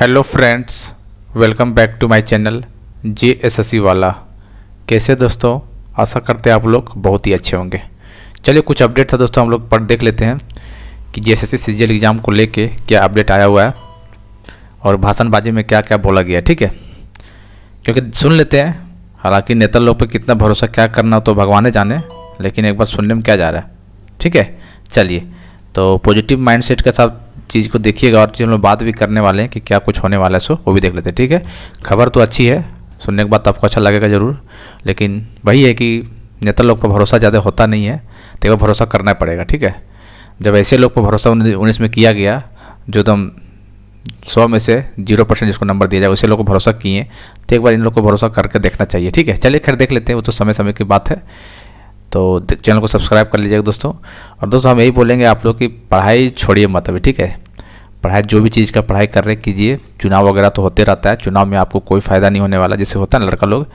hello friends welcome back to my channel J S S C वाला कैसे दोस्तों आशा करते हैं आप लोग बहुत ही अच्छे होंगे चलिए कुछ अपडेट था दोस्तों हम लोग पढ़ देख लेते हैं कि J S S C CGL exam को लेके क्या अपडेट आया हुआ है और भाषणबाजी में क्या क्या बोला गया ठीक है क्योंकि सुन लेते हैं हालाँकि नेता लोग पर कितना भरोसा क्या करना तो भगवान जाने लेकिन एक बार सुनने में क्या जा रहा है ठीक है चलिए तो पॉजिटिव माइंड के साथ चीज़ को देखिएगा और चीज़ में बात भी करने वाले हैं कि क्या कुछ होने वाला है सो वो भी देख लेते हैं ठीक है खबर तो अच्छी है सुनने के बाद तो आपको अच्छा लगेगा ज़रूर लेकिन वही है कि नेता लोग पर भरोसा ज़्यादा होता नहीं है तो वो भरोसा करना पड़ेगा ठीक है जब ऐसे लोग पर भरोसा उन्नीस में किया गया जो एकदम तो सौ में से जीरो परसेंट जिसको नंबर दिया जाए उसे लोग को भरोसा किए तो एक बार इन लोग को भरोसा करके देखना चाहिए ठीक है चलिए खैर देख लेते हैं वो तो समय समय की बात है तो चैनल को सब्सक्राइब कर लीजिएगा दोस्तों और दोस्तों हम यही बोलेंगे आप लोग की पढ़ाई छोड़िए मत अभी ठीक है पढ़ाई जो भी चीज़ का पढ़ाई कर रहे कीजिए चुनाव वगैरह तो होते रहता है चुनाव में आपको कोई फ़ायदा नहीं होने वाला जैसे होता है ना लड़का लोग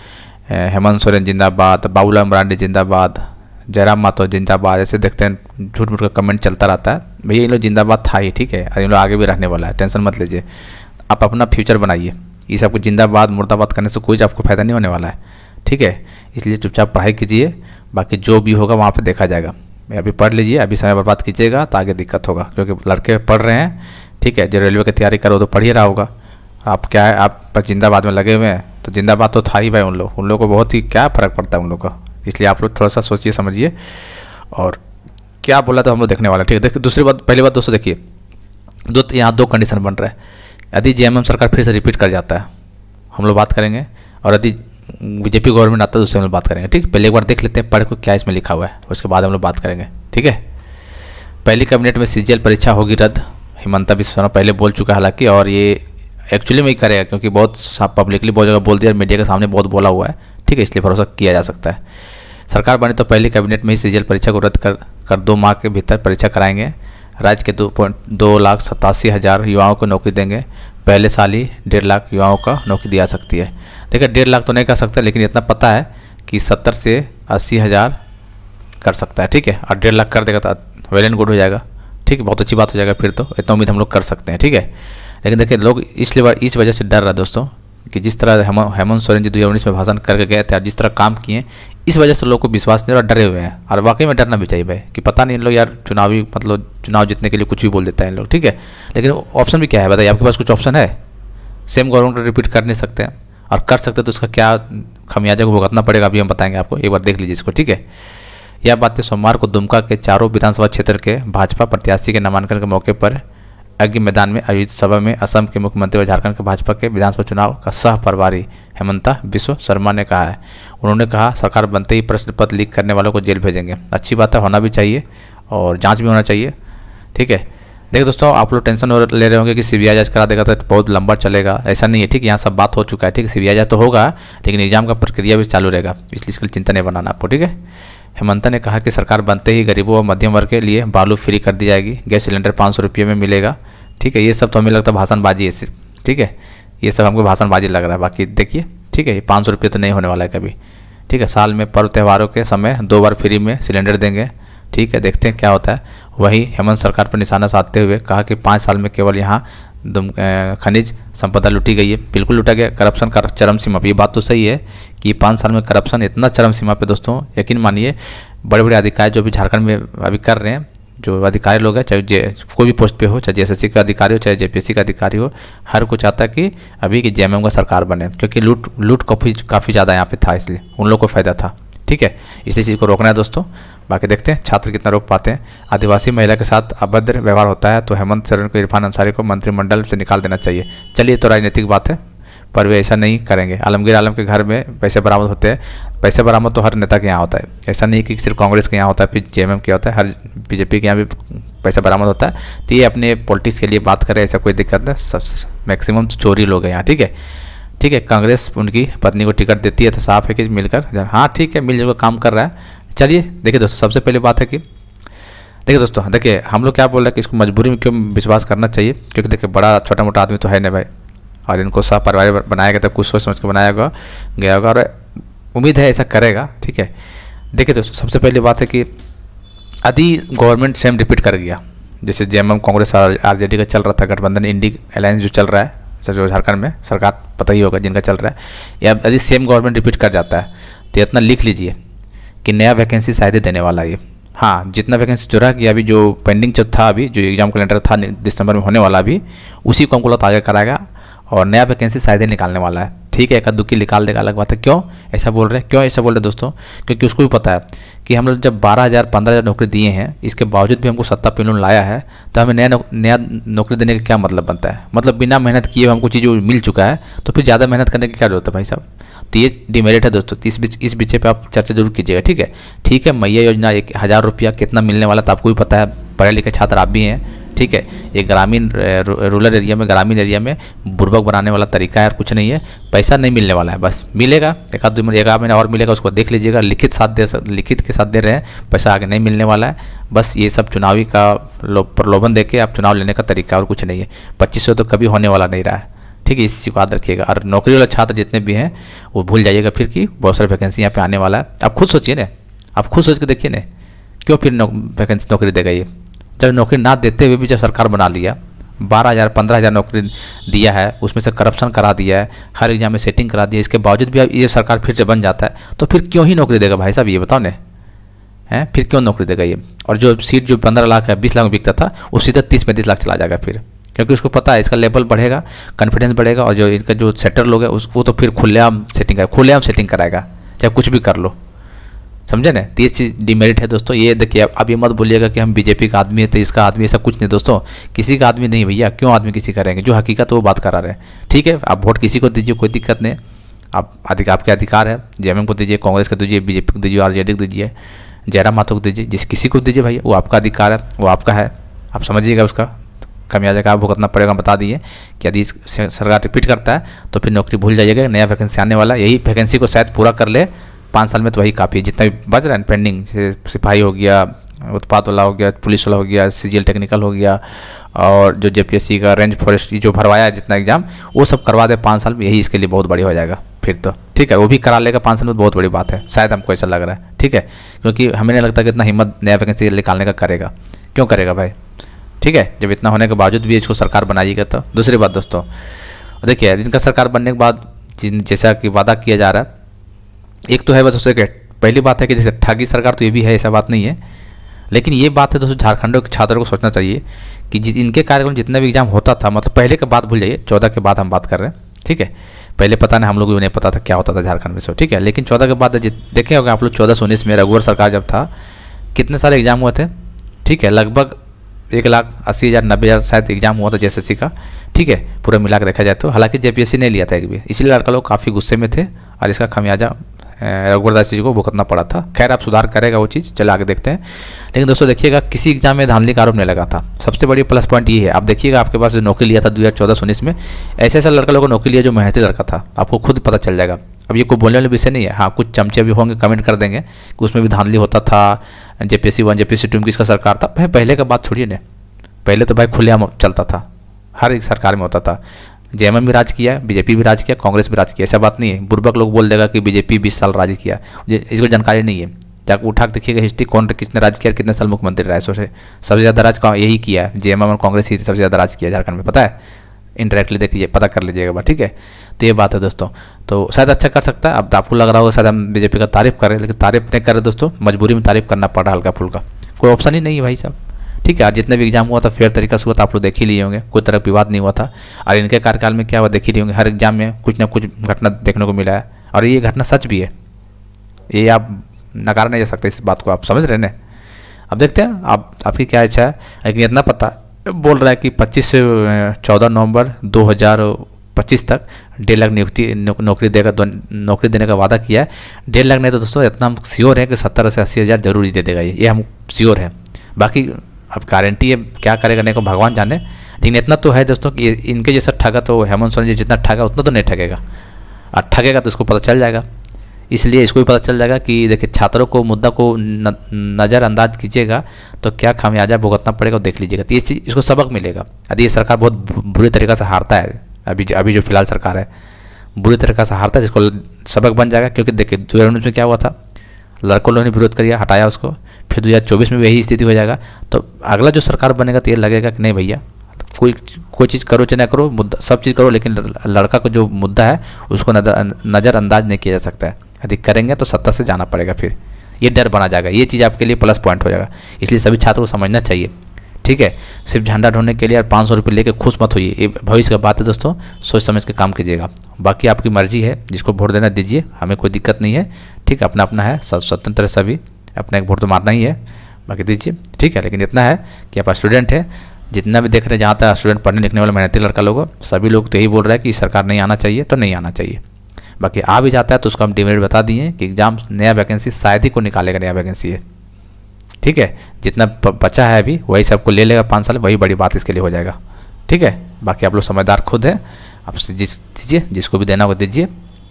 हेमंत सोरेन जिंदाबाद बाबूलाल मरांडी जिंदाबाद जयराम मातो जिंदाबाद ऐसे देखते हैं झूठ मूठ का कमेंट चलता रहता है भैया इन लोग जिंदाबाद था ही ठीक है और इन लोग आगे भी रहने वाला है टेंशन मत लीजिए आप अपना फ्यूचर बनाइए ये सबको जिंदाबाद मुर्दाबाद करने से कोई आपको फ़ायदा नहीं होने वाला है ठीक है इसलिए चुपचाप पढ़ाई कीजिए बाकी जो भी होगा वहाँ पर देखा जाएगा अभी पढ़ लीजिए अभी समय बर्बाद कीजिएगा तो आगे दिक्कत होगा क्योंकि लड़के पढ़ रहे हैं ठीक है जो रेलवे की तैयारी करो तो पढ़ ही रहा होगा आप क्या है आप पर जिंदाबाद में लगे हुए हैं तो जिंदाबाद तो था ही भाई उन लोग उन लोगों को बहुत ही क्या फ़र्क पड़ता है उन लोग का इसलिए आप लोग थोड़ा सा सोचिए समझिए और क्या बोला तो हम लोग देखने वाला ठीक है देखिए दूसरी बात पहली बात दोस्तों देखिए दो यहाँ दो कंडीशन बन रहे हैं यदि जे सरकार फिर से रिपीट कर जाता है हम लोग बात करेंगे और यदि हम्म, बीजेपी गवर्नमेंट आता है तो उससे हम लोग बात करेंगे ठीक पहले एक बार देख लेते हैं पढ़ को क्या इसमें लिखा हुआ है उसके बाद हम लोग बात करेंगे ठीक है पहली कैबिनेट में सी परीक्षा होगी रद्द हिमंता बिस्व शर्मा पहले बोल चुका है हालांकि और ये एक्चुअली में ही करेगा क्योंकि बहुत पब्लिकली बहुत जगह बोल दिया और मीडिया के सामने बहुत बोला हुआ है ठीक है इसलिए भरोसा किया जा सकता है सरकार बने तो पहले कैबिनेट में ही सीजीएल परीक्षा को रद्द कर कर दो माह के भीतर परीक्षा कराएंगे राज्य के दो पॉइंट दो लाख सतासी हज़ार युवाओं को नौकरी देंगे पहले साल ही डेढ़ लाख युवाओं का नौकरी दी जा सकती है देखिए डेढ़ लाख तो नहीं कर सकता लेकिन इतना पता है कि सत्तर से अस्सी हज़ार कर सकता है ठीक है और डेढ़ लाख कर देगा तो वेल एंड गुड हो जाएगा ठीक है बहुत अच्छी बात हो जाएगा फिर तो इतना उम्मीद हम लोग कर सकते हैं ठीक है लेकिन देखिए लोग इसलिए इस वजह से डर रहा दोस्तों कि जिस तरह हेमंत सोरेन जी दो में भाषण करके गए थे और जिस तरह काम किए इस वजह से लोग को विश्वास नहीं और डरे हुए हैं और वाकई में डरना भी चाहिए भाई कि पता नहीं लोग यार चुनावी मतलब चुनाव जीतने के लिए कुछ भी बोल देता है इन लोग ठीक है लेकिन ऑप्शन भी क्या है बताइए आपके पास कुछ ऑप्शन है सेम गवर्नमेंट को रिपीट कर नहीं सकते और कर सकते तो उसका क्या खमियाजा को भुगतना पड़ेगा अभी हम बताएंगे आपको एक बार देख लीजिए इसको ठीक है यह बातें सोमवार को दुमका के चारों विधानसभा क्षेत्र के भाजपा प्रत्याशी के नामांकन के मौके पर अज्ञ मैदान में आयोजित सभा में असम के मुख्यमंत्री और झारखंड के भाजपा के विधानसभा चुनाव का सह प्रभारी हेमंता विश्व शर्मा ने कहा है उन्होंने कहा सरकार बनते ही प्रश्न पत्र लीक करने वालों को जेल भेजेंगे अच्छी बात है होना भी चाहिए और जाँच भी होना चाहिए ठीक है देखिए दोस्तों आप लोग टेंशन ले रहे होंगे कि सी बी आई करा देगा तो बहुत लंबा चलेगा ऐसा नहीं है ठीक यहाँ सब बात हो चुका है ठीक सी बी तो होगा लेकिन एग्जाम का प्रक्रिया भी चालू रहेगा इसलिए इसके लिए चिंता नहीं बनाना आपको ठीक है हेमंता ने कहा कि सरकार बनते ही गरीबों और मध्यम वर्ग के लिए बालू फ्री कर दी जाएगी गैस सिलेंडर पाँच सौ रुपये में मिलेगा ठीक है ये सब तो हमें लगता है भाषणबाजी है सिर्फ ठीक है ये सब हमको भाषणबाजी लग रहा है बाकी देखिए ठीक है ये पाँच सौ रुपये तो नहीं होने वाला है कभी ठीक है साल में पर्व त्यौहारों के समय दो बार फ्री में सिलेंडर देंगे ठीक है देखते हैं क्या होता है वहीं हेमंत सरकार पर निशाना साधते हुए कहा कि पाँच साल में केवल यहाँ खनिज संपदा लुटी गई है बिल्कुल लुटा गया करप्शन का चरम सीमा पर ये बात तो सही है कि पाँच साल में करप्शन इतना चरम सीमा पर दोस्तों यकीन मानिए बड़े बड़े अधिकारी जो भी झारखंड में अभी कर रहे हैं जो अधिकारी लोग हैं चाहे जे कोई भी पोस्ट पे हो चाहे जे का अधिकारी हो चाहे जेपीएससी का अधिकारी हो हर कोई चाहता है कि अभी कि जे का सरकार बने क्योंकि लूट लूट काफ़ी काफ़ी ज़्यादा यहाँ पे था इसलिए उन लोगों को फ़ायदा था ठीक है इसी चीज़ को रोकना है दोस्तों बाकी देखते हैं छात्र कितना रोक पाते हैं आदिवासी महिला के साथ अभद्र व्यवहार होता है तो हेमंत सरन को इरफान अंसारी को मंत्रिमंडल से निकाल देना चाहिए चलिए तो राजनीतिक बात है पर वे ऐसा नहीं करेंगे आलमगीर आलम के घर में पैसे बरामद होते हैं पैसे बरामद तो हर नेता के यहाँ होता है ऐसा नहीं कि सिर्फ कांग्रेस के यहाँ होता है फिर जे के होता है हर बीजेपी के यहाँ भी पैसा बरामद होता है तो ये अपने पॉलिटिक्स के लिए बात करें ऐसा कोई दिक्कत नहीं मैक्सिमम तो चोरी लोग हैं यहाँ ठीक है ठीक है कांग्रेस उनकी पत्नी को टिकट देती है तो साफ है कि मिलकर हाँ ठीक है मिल मिलजुल काम कर रहा है चलिए देखिए दोस्तों सबसे पहली बात है कि देखिए दोस्तों देखिए हम लोग क्या बोल रहे हैं कि इसको मजबूरी में क्यों विश्वास करना चाहिए क्योंकि देखिए बड़ा छोटा मोटा आदमी तो है ना भाई और इनको सब परिवार बनाया गया था कुछ सोच समझ के बनाया गया गया होगा और उम्मीद है ऐसा करेगा ठीक है देखिए दोस्तों सबसे पहली बात है कि यदि गवर्नमेंट सेम रिपीट कर गया जैसे जे कांग्रेस आर का चल रहा था गठबंधन इंडी अलायंस जो चल रहा है सर जो झारखंड में सरकार पता ही होगा जिनका चल रहा है या यदि सेम गवर्नमेंट रिपीट कर जाता है तो इतना लिख लीजिए कि नया वैकेंसी शायद ही देने वाला है ये हाँ जितना वैकेंसी जो रहा कि अभी जो पेंडिंग जो था अभी जो एग्ज़ाम कैलेंडर था दिसंबर में होने वाला अभी उसी को हमको लौट आगे कराएगा और नया वैकेंसी शायद ही निकालने वाला है ठीक है एक दुखी निकाल देगा अलग बात है क्यों ऐसा बोल रहे हैं क्यों ऐसा बोल रहे हैं दोस्तों क्योंकि उसको भी पता है कि हम लोग जब बारह हज़ार पंद्रह हज़ार नौकरी दिए हैं इसके बावजूद भी हमको सत्ता पेनून लाया है तो हमें नया नौ, नया नौकरी देने का क्या मतलब बनता है मतलब बिना मेहनत किए हमको चीज़ मिल चुका है तो फिर ज़्यादा मेहनत करने की क्या जरूरत है भाई साहब तो ये डिमेरिट है दोस्तों इस बीच इस विषय पर आप चर्चा जरूर कीजिएगा ठीक है ठीक है मैया योजना एक हज़ार रुपया कितना मिलने वाला तो आपको भी पता है पढ़े लिखे छात्र आप भी हैं ठीक है ये ग्रामीण रूरल एरिया में ग्रामीण एरिया में बुर्बक बनाने वाला तरीका है और कुछ नहीं है पैसा नहीं मिलने वाला है बस मिलेगा एक आध दो महीने एक आध महीने और मिलेगा उसको देख लीजिएगा लिखित साथ दे लिखित के साथ दे रहे हैं पैसा आगे नहीं मिलने वाला है बस ये सब चुनावी का प्रलोभन दे के आप चुनाव लेने का तरीका और कुछ नहीं है पच्चीस तो कभी होने वाला नहीं रहा है ठीक है इस चीज़ को याद रखिएगा और नौकरी वाला छात्र जितने भी हैं वो भूल जाइएगा फिर कि बहुत सारी वैकेंसी यहाँ पर आने वाला है आप खुद सोचिए ना आप खुद सोच के देखिए ना क्यों फिर वैकेंसी नौकरी देगा ये जब नौकरी ना देते हुए भी जब सरकार बना लिया बारह हज़ार पंद्रह हज़ार नौकरी दिया है उसमें से करप्शन करा दिया है हर एग्जाम में सेटिंग करा दिया इसके बावजूद भी अब ये सरकार फिर से बन जाता है तो फिर क्यों ही नौकरी देगा भाई साहब ये बताओ ने हैं फिर क्यों नौकरी देगा ये और जो सीट जो पंद्रह लाख है बीस लाख में बिकता था वो सीधा तीस पैंतीस लाख चला जाएगा फिर क्योंकि उसको पता है इसका लेवल बढ़ेगा कॉन्फिडेंस बढ़ेगा और जो इनका जो सेटर लोग है उसको तो फिर खुलेआम सेटिंग कर खुलेआम सेटिंग कराएगा चाहे कुछ भी कर लो समझे ना तो ये चीज़ डिमेरिट है दोस्तों ये देखिए अब ये मत बोलिएगा कि हम बीजेपी का आदमी है तो इसका आदमी ऐसा कुछ नहीं दोस्तों किसी का आदमी नहीं भैया क्यों आदमी किसी का रहेंगे जो हकीकत वो बात करा रहे हैं ठीक है आप वोट किसी को दीजिए कोई दिक्कत नहीं आप अधिक आपके अधिकार है जेएमएम को दीजिए कांग्रेस को दीजिए बीजेपी को दीजिए आरजेडी को दीजिए जयराम माथो को दीजिए जिस किसी को दीजिए भैया वो आपका अधिकार है वो आपका है आप समझिएगा उसका आ का भुगतना पड़ेगा बता दिए कि यदि सरकार रिपीट करता है तो फिर नौकरी भूल जाइएगा नया वैकेंसी आने वाला यही वैकेंसी को शायद पूरा कर ले पाँच साल में तो वही काफ़ी है जितना भी बच रहा है पेंडिंग जैसे सिपाही हो गया उत्पाद वाला हो गया पुलिस वाला हो गया सी टेक्निकल हो गया और जो जे का रेंज फॉरेस्ट जो भरवाया है जितना एग्जाम वो सब करवा दे पाँच साल में यही इसके लिए बहुत बड़ी हो जाएगा फिर तो ठीक है वो भी करा लेगा पाँच साल में बहुत बड़ी बात है शायद हमको ऐसा लग रहा है ठीक है क्योंकि हमें नहीं लगता कि इतना हिम्मत नया वैकेंसी निकालने का करेगा क्यों करेगा भाई ठीक है जब इतना होने के बावजूद भी इसको सरकार बनाइएगा तो दूसरी बात दोस्तों देखिए जिनका सरकार बनने के बाद जैसा कि वादा किया जा रहा है एक तो है बस दोस्तों पहली बात है कि जैसे ठगी सरकार तो ये भी है ऐसा बात नहीं है लेकिन ये बात है दोस्तों झारखंड के छात्रों को सोचना चाहिए कि जिस इनके कार्यक्रम जितना भी एग्जाम होता था मतलब पहले के बाद भूल जाइए चौदह के बाद हम बात कर रहे हैं ठीक है पहले पता नहीं हम लोग को नहीं पता था क्या होता था झारखंड में से ठीक है लेकिन चौदह के बाद देखें होगा आप लोग चौदह सौ उन्नीस में रघुवर सरकार जब था कितने सारे एग्जाम हुए थे ठीक है लगभग एक लाख अस्सी हज़ार नब्बे हज़ार शायद एग्जाम हुआ था जे का ठीक है पूरा मिला देखा जाए तो हालांकि जे नहीं लिया था एक भी इसीलिए लड़का लोग काफ़ी गुस्से में थे और इसका खमियाजा रघुवरदास जी को भुगतना पड़ा था खैर आप सुधार करेगा वो चीज़ चलो आगे देखते हैं लेकिन दोस्तों देखिएगा किसी एग्जाम में धांधली का आरोप नहीं लगा था सबसे बड़ी प्लस पॉइंट ये है आप देखिएगा आपके पास जो नौकरी लिया था दो हज़ार में ऐसे ऐसा लड़का लोगों को नौकरी लिया जो मेहनती लड़का था आपको खुद पता चल जाएगा अब ये कोई बोलने वाले विषय नहीं है हाँ कुछ चमचे भी होंगे कमेंट कर देंगे कि उसमें भी धांधली होता था सी वन सी टू में किसका सरकार था भाई पहले का बात छोड़िए ना पहले तो भाई खुलेआम चलता था हर एक सरकार में होता था जेएमएम भी राज किया बीजेपी भी राज किया कांग्रेस भी राज किया ऐसा बात नहीं है बुर्बक लोग बोल देगा कि बीजेपी बीस साल राज किया इसको जानकारी नहीं है जाकर उठा के देखिएगा हिस्ट्री कौन किसने राज किया कितने साल मुख्यमंत्री रहा है सोचे सबसे ज़्यादा राज यही किया है जे और कांग्रेस ही सबसे ज़्यादा राज किया झारखंड में पता है इंडायरेक्टली देख लीजिए पता कर लीजिएगा ठीक है तो ये बात है दोस्तों तो शायद अच्छा कर सकता है अब तो आपको लग रहा होगा शायद हम बीजेपी का तारीफ करें लेकिन तारीफ नहीं कर रहे दोस्तों मजबूरी में तारीफ करना पड़ रहा हल्का फुल्का कोई ऑप्शन ही नहीं है भाई साहब ठीक है आज जितना भी एग्जाम हुआ था फेयर तरीका से हुआ था आप लोग देख ही लिए होंगे कोई तरह विवाद नहीं हुआ था और इनके कार्यकाल में क्या हुआ देख ही लिए होंगे हर एग्जाम में कुछ ना कुछ घटना देखने को मिला है और ये घटना सच भी है ये आप नकार नहीं जा सकते इस बात को आप समझ रहे हैं अब देखते हैं आप आपकी क्या इच्छा है लेकिन इतना पता बोल रहा है कि 25 से 14 नवंबर 2025 तक डेढ़ लाख नियुक्ति नौकरी देगा नौकरी देने का वादा किया है डेढ़ लाख नहीं तो दोस्तों इतना हम श्योर है कि सत्तर से अस्सी हज़ार जरूरी दे देगा ये ये हम श्योर हैं बाकी अब गारंटी है क्या करेगा नहीं को भगवान जाने लेकिन इतना तो है दोस्तों कि इनके जैसा ठगा तो हेमंत सोरेन जी जितना ठगा उतना तो नहीं ठगेगा और ठगेगा तो उसको पता चल जाएगा इसलिए इसको भी पता चल जाएगा कि देखिए छात्रों को मुद्दा को नज़रअंदाज कीजिएगा तो क्या खामियाजा भुगतना पड़ेगा देख लीजिएगा तो ये चीज़ इसको सबक मिलेगा यदि ये सरकार बहुत बुरी तरीके से हारता है अभी अभी जो फिलहाल सरकार है बुरी तरीके से हारता है जिसको सबक बन जाएगा क्योंकि देखिए दो में क्या हुआ था लड़कों लोगों ने विरोध कर हटाया उसको फिर दो में भी यही स्थिति हो जाएगा तो अगला जो सरकार बनेगा तो ये लगेगा कि नहीं भैया कोई कोई चीज़ करो चाहे ना करो मुद्दा सब चीज़ करो लेकिन लड़का को जो मुद्दा है उसको नज़रअंदाज नहीं किया जा सकता है यदि करेंगे तो सत्ता से जाना पड़ेगा फिर ये डर बना जाएगा ये चीज़ आपके लिए प्लस पॉइंट हो जाएगा इसलिए सभी छात्रों को समझना चाहिए ठीक है सिर्फ झंडा ढोने के लिए और पाँच सौ रुपये लेकर खुश मत होइए ये भविष्य का बात है दोस्तों सोच समझ के काम कीजिएगा बाकी आपकी मर्जी है जिसको वोट देना दीजिए हमें कोई दिक्कत नहीं है ठीक अपना अपना है स्वतंत्र है सभी अपना एक वोट तो मारना ही है बाकी दीजिए ठीक है लेकिन इतना है कि आप स्टूडेंट हैं जितना भी देख रहे हैं जहाँ तक स्टूडेंट पढ़ने लिखने वाले मेहनती लड़का लोग सभी लोग तो यही बोल रहे हैं कि सरकार नहीं आना चाहिए तो नहीं आना चाहिए बाकी आ भी जाता है तो उसको हम डिमेरिट बता दिए कि एग्ज़ाम नया वैकेंसी शायद ही को निकालेगा नया वैकेंसी है ठीक है जितना बचा है अभी वही सबको ले लेगा पाँच साल वही बड़ी बात इसके लिए हो जाएगा ठीक है बाकी आप लोग समझदार खुद हैं आप जिस दीजिए जिसको भी देना हो दीजिए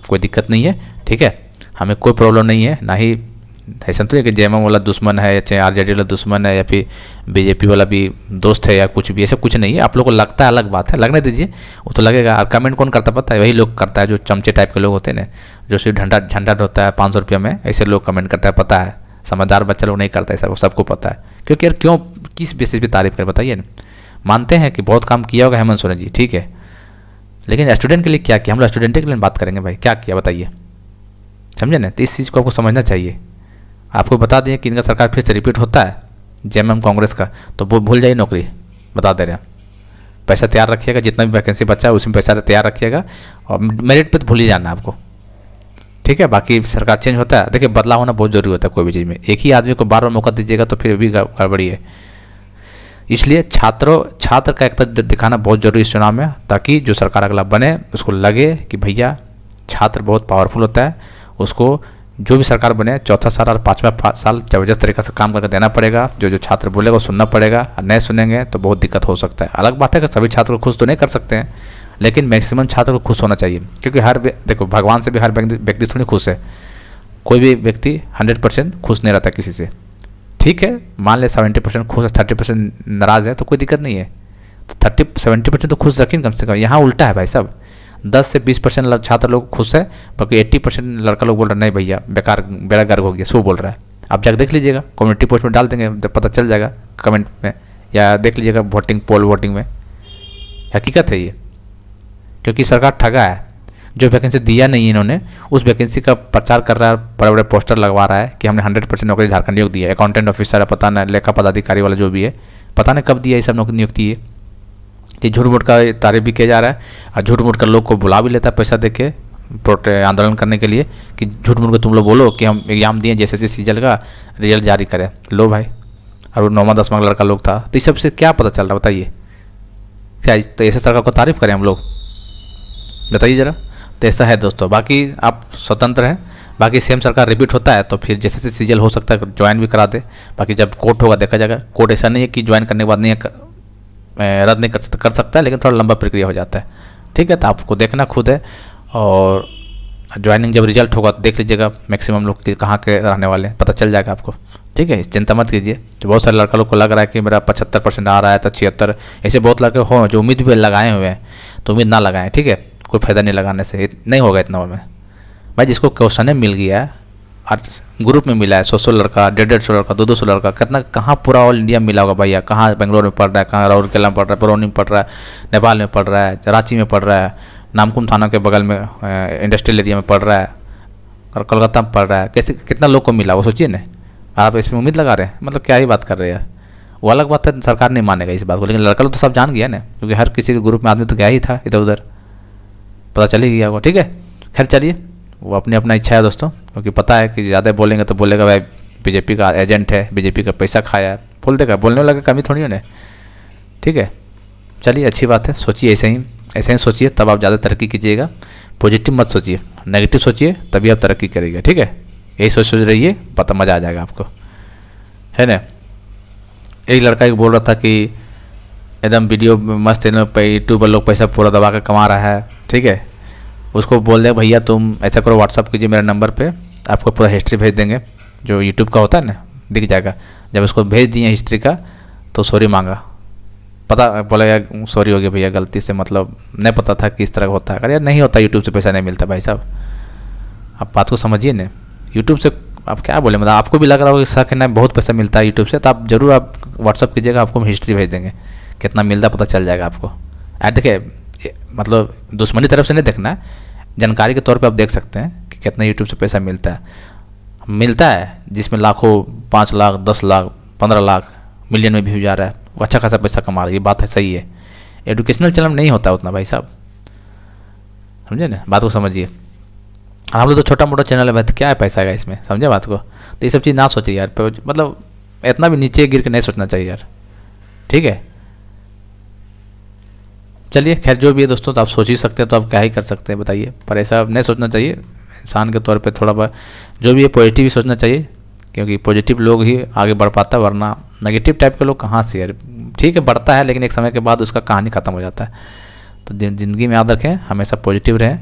कोई दिक्कत नहीं है ठीक है हमें कोई प्रॉब्लम नहीं है ना ही ऐसा तो है कि एम वाला दुश्मन है या चाहे आरजेडी वाला दुश्मन है या फिर बीजेपी वाला भी दोस्त है या कुछ भी ऐसा कुछ नहीं है आप लोग को लगता है अलग बात है लगने दीजिए वो तो लगेगा और कमेंट कौन करता पता है वही लोग करता है जो चमचे टाइप के लोग होते हैं ना जो सिर्फ झंडा झंडा होता है पाँच सौ रुपये में ऐसे लोग कमेंट करता है पता है समझदार बच्चा लोग नहीं करता है सब सबको पता है क्योंकि यार क्यों किस बेसिस पे तारीफ करें बताइए ना मानते हैं कि बहुत काम किया होगा हेमंत सोरेन जी ठीक है लेकिन स्टूडेंट के लिए क्या किया हम लोग स्टूडेंट के लिए बात करेंगे भाई क्या किया बताइए समझे ना तो इस चीज़ को आपको समझना चाहिए आपको बता दें कि इनका सरकार फिर से रिपीट होता है जे कांग्रेस का तो वो भूल जाइए नौकरी बता दे रहे हैं पैसा तैयार रखिएगा जितना भी वैकेंसी बच्चा है उसमें पैसा तैयार रखिएगा और मेरिट पर तो भूल ही जाना आपको ठीक है बाकी सरकार चेंज होता है देखिए बदलाव होना बहुत ज़रूरी होता है कोई भी चीज़ में एक ही आदमी को बार बार मौका दीजिएगा तो फिर भी गड़बड़ी है इसलिए छात्रों छात्र का एकता दिखाना बहुत ज़रूरी इस चुनाव में ताकि जो सरकार अगला बने उसको लगे कि भैया छात्र बहुत पावरफुल होता है उसको जो भी सरकार बने चौथा साल और पाँचवा साल जबरदस्त तरीके से काम करके देना पड़ेगा जो जो छात्र बोलेगा सुनना पड़ेगा और नहीं सुनेंगे तो बहुत दिक्कत हो सकता है अलग बात है कि सभी छात्र को खुश तो नहीं कर सकते हैं लेकिन मैक्सिमम छात्र को खुश होना चाहिए क्योंकि हर देखो भगवान से भी हर व्यक्ति थोड़ी खुश है कोई भी व्यक्ति हंड्रेड परसेंट खुश नहीं रहता किसी से ठीक है मान ले सेवेंटी परसेंट खुश है थर्टी परसेंट नाराज़ है तो कोई दिक्कत नहीं है तो थर्टी सेवेंटी परसेंट तो खुश रखें कम से कम यहाँ उल्टा है भाई सब दस से बीस परसेंट छात्र लोग खुश है बाकी एट्टी परसेंट लड़का लोग बोल रहे नहीं भैया बेकार बेरा गर्ग हो गया सो बोल रहा है आप जाकर देख लीजिएगा कम्युनिटी पोस्ट में डाल देंगे जब पता चल जाएगा कमेंट में या देख लीजिएगा वोटिंग पोल वोटिंग में हकीकत है ये क्योंकि सरकार ठगा है जो वैकेंसी दिया नहीं है इन्होंने उस वैकेंसी का प्रचार कर रहा है बड़े बड़े पोस्टर लगवा रहा है कि हमने हंड्रेड परसेंट नौकरी झारखंड योग दिया है अकाउंटेंट ऑफिसर है पता नहीं लेखा पदाधिकारी वाला जो भी है पता नहीं कब दिया ये सब नौकरी नियुक्ति है कि तो झूठ मूठ का तारीफ भी किया जा रहा है और झूठ मूठ का लोग को बुला भी लेता है पैसा दे के आंदोलन करने के लिए कि झूठ मूठ को तुम लोग बोलो कि हम एग्जाम दिए जैसे जैसे सीजल का रिजल्ट जारी करें लो भाई और वो नौवा दसवा लड़का लोग था तो इस सबसे क्या पता चल रहा बताइए क्या तो ऐसे सरकार को तारीफ करें हम लोग बताइए ज़रा तो ऐसा है दोस्तों बाकी आप स्वतंत्र हैं बाकी सेम सरकार रिपीट होता है तो फिर जैसे जैसे सीजल हो सकता है ज्वाइन भी करा दे बाकी जब कोर्ट होगा देखा जाएगा कोर्ट ऐसा नहीं है कि ज्वाइन करने के बाद नहीं रद्द नहीं कर सकता कर सकता है लेकिन थोड़ा लंबा प्रक्रिया हो जाता है ठीक है तो आपको देखना खुद है और ज्वाइनिंग जब रिजल्ट होगा तो देख लीजिएगा मैक्सिमम लोग कहाँ के रहने वाले हैं पता चल जाएगा आपको ठीक है चिंता मत कीजिए तो बहुत सारे लड़का लोग को लग रहा है कि मेरा पचहत्तर परसेंट आ रहा है तो छिहत्तर ऐसे बहुत लड़के हों जो उम्मीद भी लगाए हुए हैं तो उम्मीद ना लगाएं ठीक है कोई फ़ायदा नहीं लगाने से नहीं होगा इतना में भाई जिसको क्वेश्चन मिल गया ग्रुप में मिला है सौ सौ लड़का डेढ़ डेढ़ सौ लड़का दो दो सौ लड़का कितना कहाँ पूरा ऑल इंडिया मिला होगा भैया कहाँ बेंगलोर में पढ़ रहा है कहाँ राउरकेला में पढ़ रहा है बरौनी में पढ़ रहा है नेपाल में पढ़ रहा है कराची में पढ़ रहा है नामकुम थाना के बगल में इंडस्ट्रियल एरिया में पढ़ रहा है और कोलकाता में पढ़ रहा है कैसे कितना लोग को मिला वो सोचिए ना आप इसमें उम्मीद लगा रहे हैं मतलब क्या ही बात कर रहे हैं वो अलग बात है सरकार नहीं मानेगा इस बात को लेकिन लड़का लोग तो सब जान गया ना क्योंकि हर किसी के ग्रुप में आदमी तो गया ही था इधर उधर पता चलेगी आपको ठीक है खैर चलिए वो अपनी अपना इच्छा है दोस्तों क्योंकि पता है कि ज़्यादा बोलेंगे तो बोलेगा भाई बीजेपी का एजेंट है बीजेपी का पैसा खाया है बोल देगा बोलने लगे कमी थोड़ी उन्हें ठीक है चलिए अच्छी बात है सोचिए ऐसे ही ऐसे ही सोचिए तब आप ज़्यादा तरक्की कीजिएगा पॉजिटिव मत सोचिए नेगेटिव सोचिए तभी आप तरक्की करेंगे ठीक है यही सोच सोच रहिए पता मज़ा आ जाएगा आपको है ना एक लड़का एक बोल रहा था कि एकदम वीडियो मस्त यूट्यूब पर लोग पैसा पूरा दबा कर कमा रहा है ठीक है उसको बोल दें भैया तुम ऐसा करो व्हाट्सअप कीजिए मेरा नंबर पर आपको पूरा हिस्ट्री भेज देंगे जो यूट्यूब का होता है ना दिख जाएगा जब उसको भेज दिए हिस्ट्री का तो सॉरी मांगा पता बोला यार सॉरी हो गया भैया गलती से मतलब नहीं पता था कि इस तरह होता है अरे यार नहीं होता यूट्यूब से पैसा नहीं मिलता भाई साहब आप बात को समझिए ना यूट्यूब से आप क्या बोले मतलब आपको भी लग रहा होगा कि सर ना बहुत पैसा मिलता है यूट्यूब से तो आप ज़रूर आप व्हाट्सअप कीजिएगा आपको हम हिस्ट्री भेज देंगे कितना मिलता पता चल जाएगा आपको देखिए मतलब दुश्मनी तरफ से नहीं देखना जानकारी के तौर पे आप देख सकते हैं कि कितना यूट्यूब से पैसा मिलता है मिलता है जिसमें लाखों पाँच लाख दस लाख पंद्रह लाख मिलियन में हो जा रहा है वो अच्छा खासा पैसा कमा रहा है ये बात है सही है एडुकेशनल चैनल नहीं होता उतना भाई साहब समझे ना बात को समझिए हम लोग तो छोटा मोटा चैनल है भाई तो क्या है पैसा आएगा इसमें समझे बात को तो ये सब चीज़ ना सोचिए यार मतलब इतना भी नीचे गिर के नहीं सोचना चाहिए यार ठीक है चलिए खैर जो भी है दोस्तों तो आप सोच ही सकते हैं तो आप क्या ही कर सकते हैं बताइए पर ऐसा नहीं सोचना चाहिए इंसान के तौर पे थोड़ा बहुत जो भी है पॉजिटिव ही सोचना चाहिए क्योंकि पॉजिटिव लोग ही आगे बढ़ पाता है वरना नेगेटिव टाइप के लोग कहाँ से यार ठीक है बढ़ता है लेकिन एक समय के बाद उसका कहानी ख़त्म हो जाता है तो ज़िंदगी में याद रखें हमेशा पॉजिटिव रहें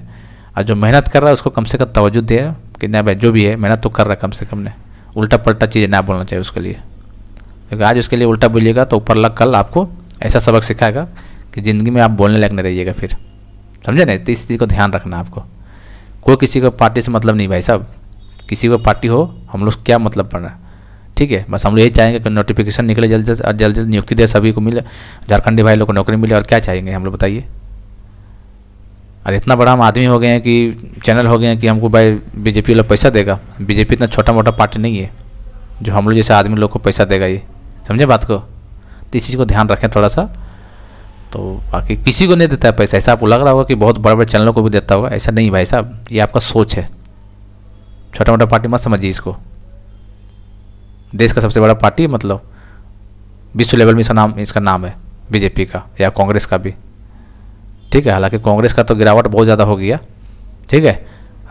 और जो मेहनत कर रहा है उसको कम से कम तवज्जो दें कि ना भाई जो भी है मेहनत तो कर रहा है कम से कम ने उल्टा पलटा चीज़ें ना बोलना चाहिए उसके लिए क्योंकि आज उसके लिए उल्टा बोलिएगा तो ऊपर लग कल आपको ऐसा सबक सिखाएगा कि ज़िंदगी में आप बोलने लायक नहीं रहिएगा फिर समझे ना तो इस चीज़ को ध्यान रखना आपको कोई किसी को पार्टी से मतलब नहीं भाई साहब किसी को पार्टी हो हम लोग क्या मतलब पड़ रहा है ठीक है बस हम लोग यही चाहेंगे कि नोटिफिकेशन निकले जल्द जल्द और जल्द जल्द नियुक्ति दे सभी को मिले झारखंडी भाई लोग को नौकरी मिले और क्या चाहेंगे हम लोग बताइए और इतना बड़ा हम आदमी हो गए हैं कि चैनल हो गए हैं कि हमको भाई बीजेपी वाला पैसा देगा बीजेपी इतना छोटा मोटा पार्टी नहीं है जो हम लोग जैसे आदमी लोग को पैसा देगा ये समझे बात को तो इस चीज़ को ध्यान रखें थोड़ा सा तो बाकी किसी को नहीं देता है पैसा ऐसा आपको लग रहा होगा कि बहुत बड़े बड़े चैनलों को भी देता होगा ऐसा नहीं भाई साहब ये आपका सोच है छोटा मोटा पार्टी मत समझिए इसको देश का सबसे बड़ा पार्टी मतलब विश्व लेवल में इसका नाम इसका नाम है बीजेपी का या कांग्रेस का भी ठीक है हालांकि कांग्रेस का तो गिरावट बहुत ज़्यादा हो गया ठीक है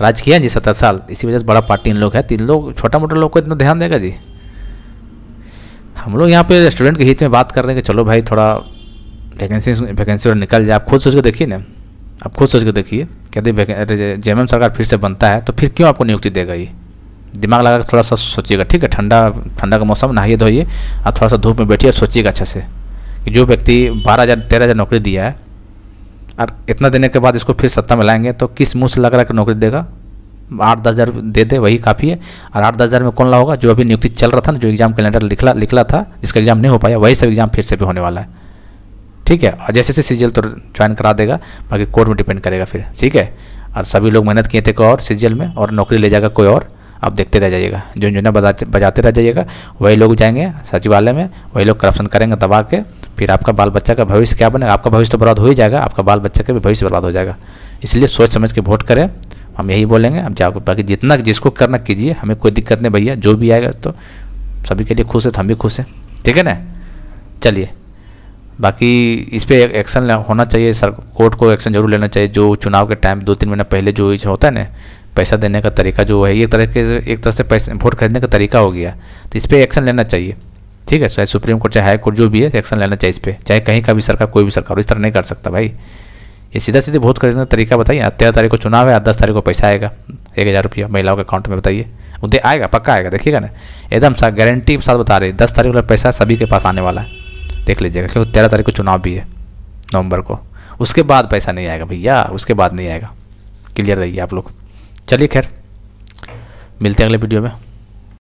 राज किया जी सत्तर साल इसी वजह से बड़ा पार्टी इन लोग है तीन लोग छोटा मोटा लोग को इतना ध्यान देगा जी हम लोग यहाँ पे स्टूडेंट के हित में बात कर रहे हैं कि चलो भाई थोड़ा वैकेंसी वैकेंसी और निकल जाए आप खुद सोच के देखिए ना आप खुद सोच के देखिए कहते जे एम सरकार फिर से बनता है तो फिर क्यों आपको नियुक्ति देगा ये दिमाग लगा थोड़ा सा सोचिएगा ठीक है ठंडा ठंडा का मौसम नहाइए धोइए और थोड़ा सा धूप में बैठिए सोचिएगा अच्छे से कि जो व्यक्ति बारह हज़ार तेरह हज़ार नौकरी दिया है और इतना देने के बाद इसको फिर सत्ता में लाएंगे तो किस मुँह से लग रहा है कि नौकरी देगा आठ दस हज़ार दे दे वही काफ़ी है और आठ दस हज़ार में कौन ला होगा जो अभी नियुक्ति चल रहा था ना जो एग्ज़ाम कैलेंडर लिखला लिखला था जिसका एग्ज़ाम नहीं हो पाया वही सब एग्ज़ाम फिर से भी होने वाला है ठीक है और जैसे जैसे सीजीएल तो ज्वाइन करा देगा बाकी कोर्ट में डिपेंड करेगा फिर ठीक है और सभी लोग मेहनत किए थे कोई और सीजीएल में और नौकरी ले जाएगा कोई और आप देखते रह जाइएगा जो जो ना बजाते बजाते रह जाइएगा वही लोग जाएंगे सचिवालय में वही लोग करप्शन करेंगे दबा के फिर आपका बाल बच्चा का भविष्य क्या बनेगा आपका भविष्य तो बर्बाद हो ही जाएगा आपका बाल बच्चा का भी भविष्य बर्बाद हो जाएगा इसलिए सोच समझ के वोट करें हम यही बोलेंगे अब जाओ बाकी जितना जिसको करना कीजिए हमें कोई दिक्कत नहीं भैया जो भी आएगा तो सभी के लिए खुश है तो हम भी खुश हैं ठीक है ना चलिए बाकी इस पर एक्शन होना चाहिए सर कोर्ट को एक्शन जरूर लेना चाहिए जो चुनाव के टाइम दो तीन महीना पहले जो होता है ना पैसा देने का तरीका जो है एक तरह के एक तरह से पैसे वोट खरीदने का तरीका हो गया तो इस पर एक्शन लेना चाहिए ठीक है चाहे सुप्रीम कोर्ट चाहे हाई कोर्ट जो भी है एक्शन लेना चाहिए इस पर चाहे कहीं का भी सरकार कोई भी सरकार इस तरह नहीं कर सकता भाई ये सीधा सीधे वोट खरीदने का तरीका बताइए तेरह तारीख को चुनाव है दस तारीख को पैसा आएगा एक हज़ार रुपया महिलाओं के अकाउंट में बताइए उदय आएगा पक्का आएगा देखिएगा ना एकदम सा गारंटी के साथ बता रहे दस तारीख को पैसा सभी के पास आने वाला है देख लीजिएगा क्योंकि तेरह तारीख को चुनाव भी है नवंबर को उसके बाद पैसा नहीं आएगा भैया उसके बाद नहीं आएगा क्लियर रहिए आप लोग चलिए खैर मिलते हैं अगले वीडियो में